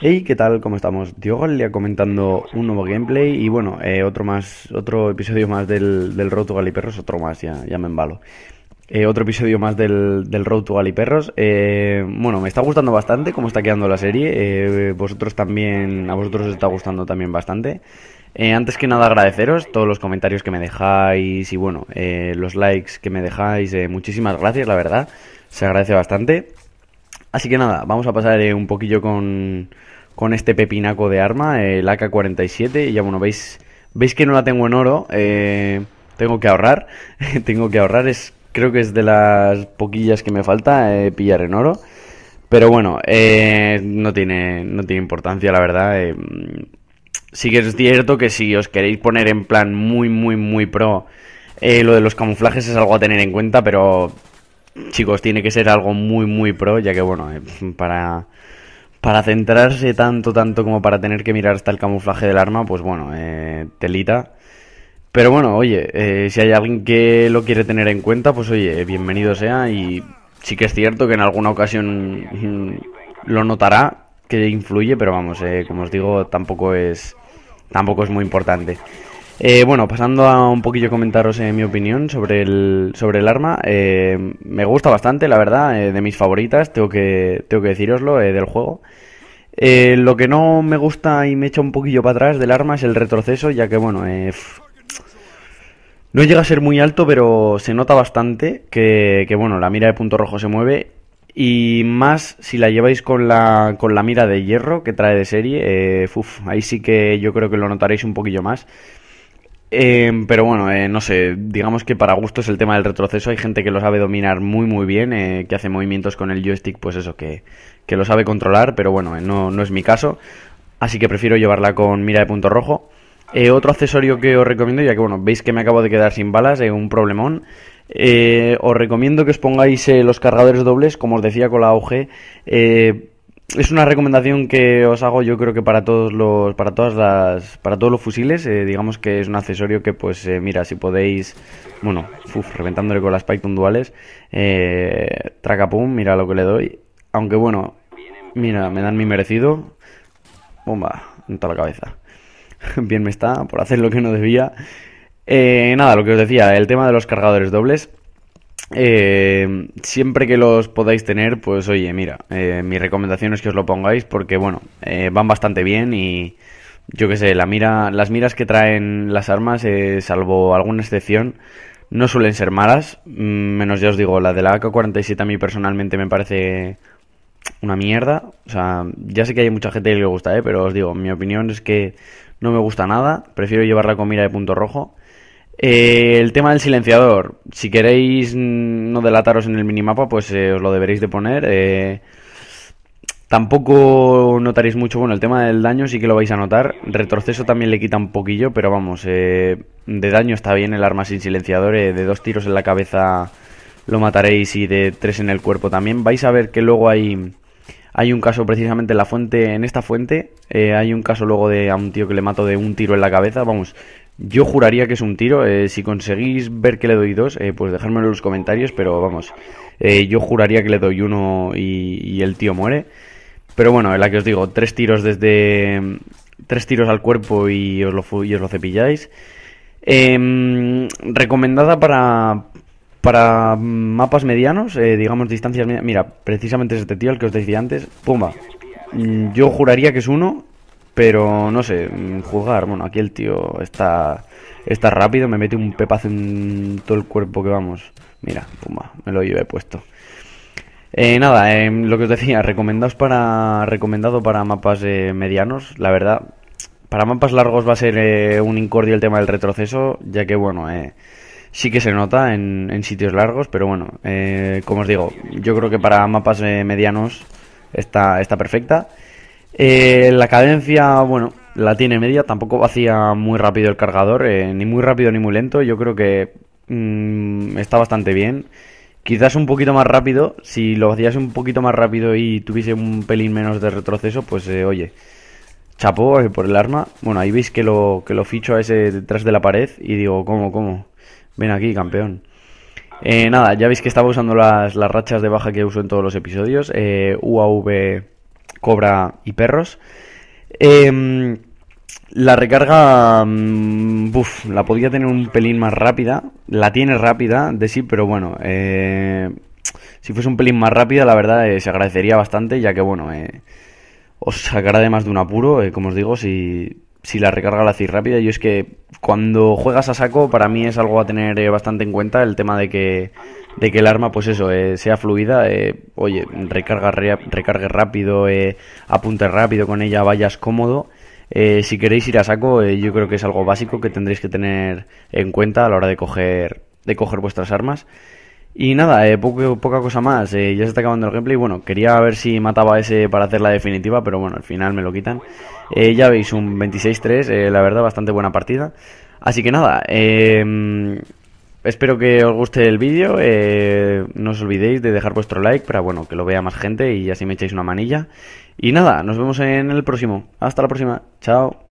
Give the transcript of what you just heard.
Hey, ¿qué tal? ¿Cómo estamos? Diogo le comentando un nuevo gameplay y bueno, eh, otro más, otro episodio más del, del Road to Galiperros, otro más, ya, ya me embalo. Eh, otro episodio más del, Road to Galiperros. Eh, bueno, me está gustando bastante cómo está quedando la serie. vosotros también, a vosotros os está gustando también bastante. antes que nada agradeceros todos los comentarios que me dejáis y bueno, los likes que me dejáis. muchísimas gracias, la verdad. Se agradece bastante. Así que nada, vamos a pasar eh, un poquillo con, este pepinaco de arma, el AK-47. Y ya bueno, veis, veis que no la tengo en oro. Eh, tengo que ahorrar. tengo que ahorrar. Es, creo que es de las poquillas que me falta eh, pillar en oro. Pero bueno, no, tiene, no tiene importancia, la verdad. sí que es cierto que si os queréis poner en plan muy, muy, muy pro, lo de los camuflajes es algo a tener en cuenta, pero Chicos, tiene que ser algo muy, muy pro, ya que bueno, eh, para, para centrarse tanto, tanto como para tener que mirar hasta el camuflaje del arma, pues bueno, eh, telita. Pero bueno, oye, eh, si hay alguien que lo quiere tener en cuenta, pues oye, eh, bienvenido sea y sí que es cierto que en alguna ocasión lo notará, que influye, pero vamos, como os digo, tampoco es, tampoco es muy importante. Eh, bueno, pasando a un poquillo comentaros en eh, mi opinión sobre el, sobre el arma. Eh, me gusta bastante, la verdad, de mis favoritas, tengo que, tengo que deciroslo, del juego. lo que no me gusta y me echa un poquillo para atrás del arma es el retroceso, ya que, bueno, no llega a ser muy alto, pero se nota bastante que, bueno, la mira de punto rojo se mueve. Y más si la lleváis con la, con la mira de hierro que trae de serie, ahí sí que yo creo que lo notaréis un poquillo más Em, pero bueno, eh, no sé, digamos que para gustos el tema del retroceso hay gente que lo sabe dominar muy muy bien, eh, que hace movimientos con el joystick, pues eso, que, lo sabe controlar, pero bueno, eh, no, es mi caso, así que prefiero llevarla con mira de punto rojo. otro accesorio que os recomiendo, ya que bueno, veis que me acabo de quedar sin balas, un problemón, os recomiendo que os pongáis los cargadores dobles, como os decía con la AUG, es una recomendación que os hago yo creo que para todos los para todas las para todos los fusiles eh, digamos que es un accesorio que pues eh, mira si podéis bueno reventándole con las Python duales eh, tracapum mira lo que le doy aunque bueno mira me dan mi merecido bomba en toda la cabeza bien me está por hacer lo que no debía eh, nada lo que os decía el tema de los cargadores dobles eh, siempre que los podáis tener, pues oye, mira, eh, mi recomendación es que os lo pongáis porque, bueno, eh, van bastante bien y yo que sé, la mira, las miras que traen las armas, salvo alguna excepción, no suelen ser malas. Mm, menos ya os digo, la de la AK-47 a mí personalmente me parece una mierda. O sea, ya sé que hay mucha gente que le gusta, ¿eh? pero os digo, mi opinión es que no me gusta nada. Prefiero llevarla con mira de punto rojo. Eh, el tema del silenciador. Si queréis mm, no delataros en el minimapa, pues eh, os lo deberéis de poner. Eh, tampoco notaréis mucho. Bueno, el tema del daño sí que lo vais a notar. Retroceso también le quita un poquillo, pero vamos, de daño está bien el arma sin silenciador. de dos tiros en la cabeza lo mataréis y de tres en el cuerpo también. Vais a ver que luego hay... Hay un caso precisamente en la fuente, en esta fuente, hay un caso luego de a un tío que le mato de un tiro en la cabeza. Vamos, yo juraría que es un tiro. Eh, si conseguís ver que le doy dos, eh, pues dejármelo en los comentarios. Pero vamos, eh, yo juraría que le doy uno y, el tío muere. Pero bueno, en la que os digo, tres tiros desde. Tres tiros al cuerpo y os lo, y os cepilláis. Em, recomendada para. Para mapas medianos, digamos distancias. Mira, precisamente es este tío el que os decía antes. Pumba. Mm, yo juraría que es uno pero no sé, mm, jugar, Bueno, aquí el tío está, está rápido, me mete un pepazo en todo el cuerpo que vamos. Mira, pumba, me lo llevé puesto. Eh, nada, em, lo que os decía, recomendados para, recomendado para mapas eh, medianos. La verdad, para mapas largos va a ser eh, un incordio el tema del retroceso, ya que bueno, sí que se nota en, en sitios largos, pero bueno, como os digo, yo creo que para mapas medianos está, está perfecta. Eh, la cadencia, bueno, la tiene media, tampoco vacía muy rápido el cargador, eh, ni muy rápido ni muy lento, yo creo que mm, está bastante bien. Quizás un poquito más rápido, si lo hacías un poquito más rápido y tuviese un pelín menos de retroceso, pues eh, oye, chapó por el arma. Bueno, ahí veis que lo, que lo ficho a ese detrás de la pared y digo, ¿cómo, cómo? Ven aquí, campeón. nada, ya veis que estaba usando las, las, rachas de baja que uso en todos los episodios, UAV Cobra y Perros. Em, la recarga, mm, la podía tener un pelín más rápida. La tiene rápida de sí, pero bueno, eh, si fuese un pelín más rápida, la verdad eh, se agradecería bastante, ya que bueno, eh, os sacará además de un apuro, como os digo, si si la recarga la hacéis rápida. Yo es que cuando juegas a saco, para mí es algo a tener eh, bastante en cuenta el tema de que, de que el arma, pues eso, eh, sea fluida. Eh, oye, recarga, recargue rápido, apunte rápido con ella, vayas cómodo. si queréis ir a saco, yo creo que es algo básico que tendréis que tener en cuenta a la hora de de coger vuestras armas. Y nada, eh, poca cosa más, eh, ya se está acabando el gameplay, bueno, quería ver si mataba a ese para hacer la definitiva, pero bueno, al final me lo quitan. Eh, ya veis, un 26-3, la verdad, bastante buena partida. Así que nada, em, espero que os guste el vídeo, no os olvidéis de dejar vuestro like para bueno, que lo vea más gente y así me echéis una manilla. Y nada, nos vemos en el próximo, hasta la próxima, chao.